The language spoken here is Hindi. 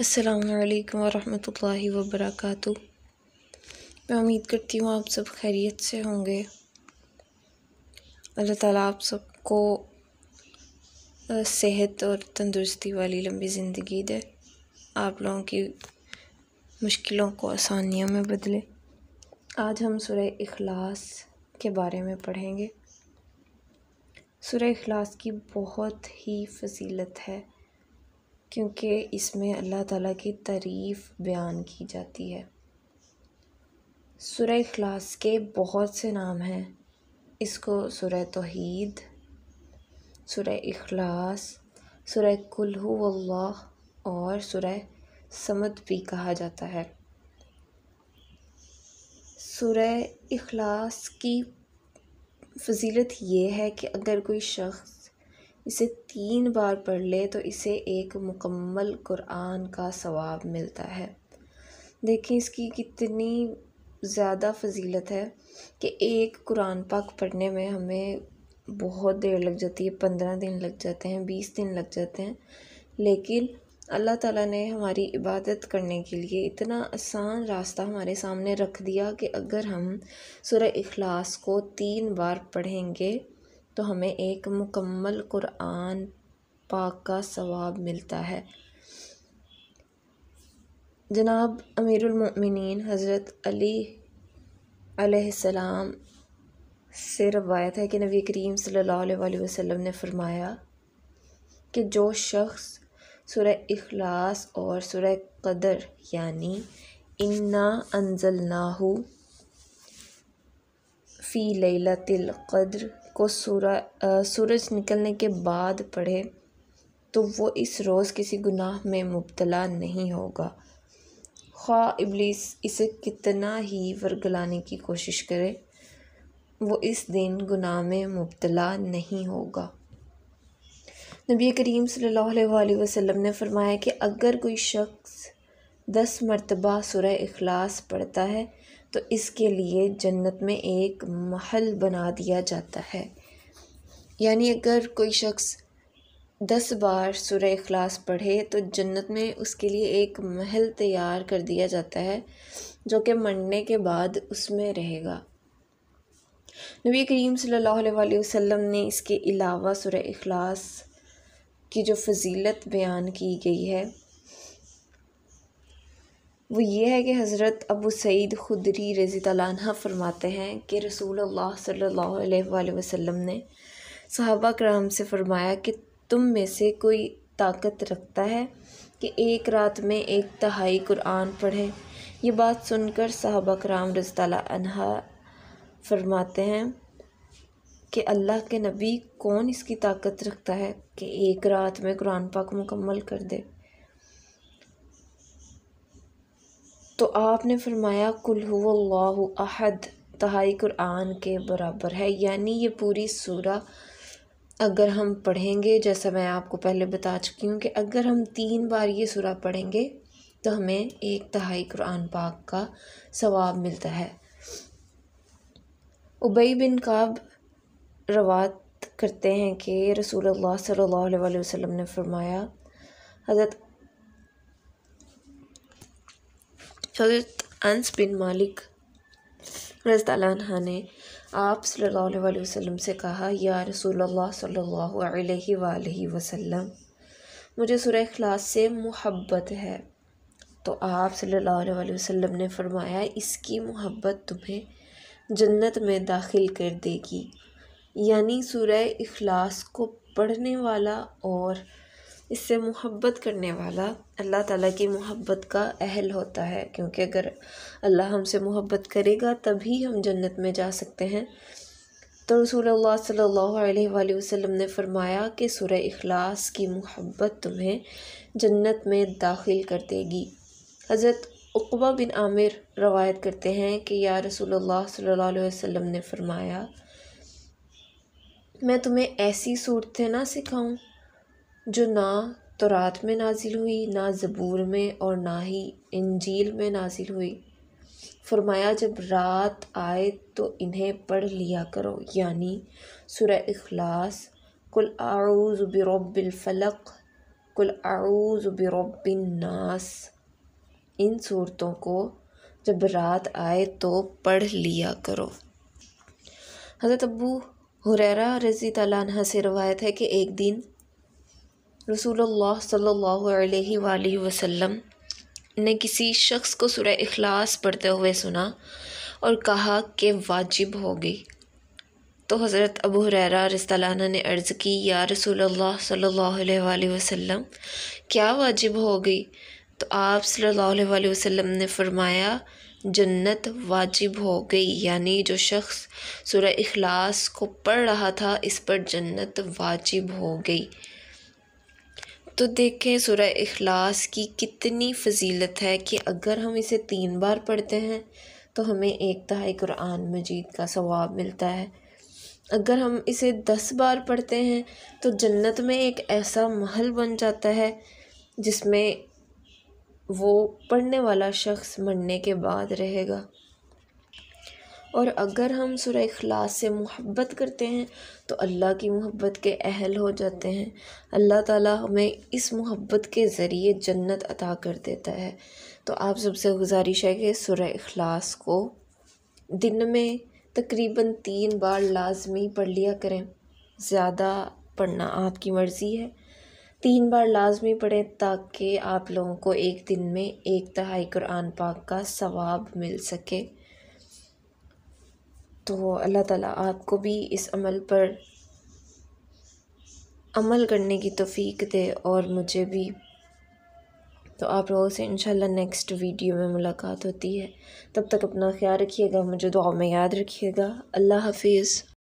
असलकम वरहमल वर्क मैं उम्मीद करती हूँ आप सब खैरियत से होंगे अल्लाह ताला आप सबको सेहत और तंदुरुस्ती वाली लंबी ज़िंदगी दे आप लोगों की मुश्किलों को आसानियों में बदले आज हम सुर अखलास के बारे में पढ़ेंगे सुर अखलास की बहुत ही फजीलत है क्योंकि इसमें अल्लाह ताला की तारीफ़ बयान की जाती है सुरह खलास के बहुत से नाम हैं इसको सुरह तोहीद सुरह अखलास सुरह कुल्हू अल्लाह और सुरह समद भी कहा जाता है सुरह अखलास की फजीलत ये है कि अगर कोई शख्स इसे तीन बार पढ़ ले तो इसे एक मुकम्मल कुरान का सवाब मिलता है देखें इसकी कितनी ज़्यादा फजीलत है कि एक कुरान पाक पढ़ने में हमें बहुत देर लग जाती है पंद्रह दिन लग जाते हैं बीस दिन लग जाते हैं लेकिन अल्लाह ताला ने हमारी इबादत करने के लिए इतना आसान रास्ता हमारे सामने रख दिया कि अगर हम सुरह इखलास को तीन बार पढ़ेंगे तो हमें एक मुकम्मल क़ुरान पाक का सवाब मिलता है जनाब अमीरमिन हज़रत अली अलैहिस्सलाम से रवायत है कि नबी करीम सल्लल्लाहु अलैहि वसल्लम ने फ़रमाया कि जो शख्स सुरह इखलास और सुरह कदर यानी इन्ना अनजल नाहू फ़ी लतिल कद्र को सूरा सूरज निकलने के बाद पढ़े तो वो इस रोज़ किसी गुनाह में मुबतला नहीं होगा ख्वा इबलीस इसे कितना ही वर्गलाने की कोशिश करे वो इस दिन गुनाह में मुबतला नहीं होगा नबी करीम सल्लल्लाहु अलैहि वसल्लम ने फरमाया कि अगर कोई शख्स दस मरतबा सुरह अखलास पढ़ता है तो इसके लिए जन्नत में एक महल बना दिया जाता है यानी अगर कोई शख्स दस बार सूर्य अखलास पढ़े तो जन्नत में उसके लिए एक महल तैयार कर दिया जाता है जो कि मरने के बाद उसमें रहेगा नबी करीम सल्लल्लाहु अलैहि वसल्लम ने इसके अलावा सूर्य अखलास की जो फजीलत बयान की गई है वो ये है कि हज़रत अबू सईद खुदरी रज़ी तला फ़रमाते हैं कि रसूल अल्लाह सल्ला वसम ने सहाबा कराम से फ़रमाया कि तुम में से कोई ताकत रखता है कि एक रात में एक तहाई कुरान पढ़े ये बात सुनकर सहाबा कराम रजतला फरमाते हैं कि अल्लाह के नबी कौन इसकी ताकत रखता है कि एक रात में कुरान पाक मुकम्मल कर दे तो आपने फरमाया कुल अहद तहाई कुरान के बराबर है यानी ये पूरी सूरा अगर हम पढ़ेंगे जैसा मैं आपको पहले बता चुकी हूँ कि अगर हम तीन बार ये सूरा पढ़ेंगे तो हमें एक तहाई कुरान पाक का सवाब मिलता है उबई बिन काब रवात करते हैं कि रसूल सल्ला वसम ने फरमाया हज़रत चौधरी अनस बिन मालिक रज़ानहा ने आप सल्लल्लाहु अलैहि वसल्लम से कहा या रसूल सल्लल्लाहु अलैहि वसल्लम मुझे सुरह से मोहब्बत है तो आप सल्लल्लाहु अलैहि वसल्लम ने फरमाया इसकी मोहब्बत तुम्हें जन्नत में दाखिल कर देगी यानी सूरह इखलास को पढ़ने वाला और इससे मोहब्बत करने वाला अल्लाह ताला की मोहब्बत का अहल होता है क्योंकि अगर अल्लाह हमसे मोहब्बत करेगा तभी हम जन्नत में जा सकते हैं तो रसूल अल्लाह सल्लल्लाहु अलैहि वसल्लम ने फरमाया कि सूर्य इखलास की मोहब्बत तुम्हें जन्नत में दाखिल कर देगी हज़रत उकबा बिन आमिर रवायत करते हैं कि या रसूल अल्लाह सल्लल्लाहु अलैहि वसल्लम ने फरमाया मैं तुम्हें ऐसी सूरतें ना सिखाऊं जो ना तो रात में नाजिल हुई ना ज़बूर में और ना ही इंजील में नाजिल हुई फरमाया जब रात आए तो इन्हें पढ़ लिया करो यानी सुरह अखलास कुल आऊज़ बिरबिलफ़लक कुल आऊज़ नास इन सूरतों को जब रात आए तो पढ़ लिया करो हज़रत अबू हुररा रज़ी तला से रवायत है कि एक दिन रसूलुल्लाह सल्लल्लाहु अलैहि वसल्लम ने किसी शख्स को सुरह इखलास पढ़ते हुए सुना और कहा कि वाजिब हो गई तो हज़रत अबू हुरैरा रस्ताना ने अर्ज़ की या रसूलुल्लाह सल्लल्लाहु अलैहि वसल्लम क्या वाजिब हो गई तो आप सल्लल्लाहु अलैहि वसल्लम ने फरमाया जन्नत वाजिब हो गई यानी जो शख्स सूर्य इखलास को पढ़ रहा था इस पर जन्नत वाजिब हो गई तो देखें सूर्य अखलास की कितनी फजीलत है कि अगर हम इसे तीन बार पढ़ते हैं तो हमें एक तहाई कुरान मजीद का सवाब मिलता है अगर हम इसे दस बार पढ़ते हैं तो जन्नत में एक ऐसा महल बन जाता है जिसमें वो पढ़ने वाला शख्स मरने के बाद रहेगा और अगर हम सुर अखलास से मोहब्बत करते हैं तो अल्लाह की मोहब्बत के अहल हो जाते हैं अल्लाह ताला हमें इस मोहब्बत के ज़रिए जन्नत अता कर देता है तो आप सबसे गुजारिश है कि सुर अखलास को दिन में तकरीबन तीन बार लाजमी पढ़ लिया करें ज़्यादा पढ़ना आपकी मर्ज़ी है तीन बार लाजमी पढ़ें ताकि आप लोगों को एक दिन में एक तहाई कुरान पाक का सवाब मिल सके तो अल्लाह ताला आपको भी इस अमल पर अमल करने की तोफ़ीक दे और मुझे भी तो आप लोगों से इंशाल्लाह नेक्स्ट वीडियो में मुलाकात होती है तब तक अपना ख्याल रखिएगा मुझे दुआ में याद रखिएगा अल्लाह हाफिज़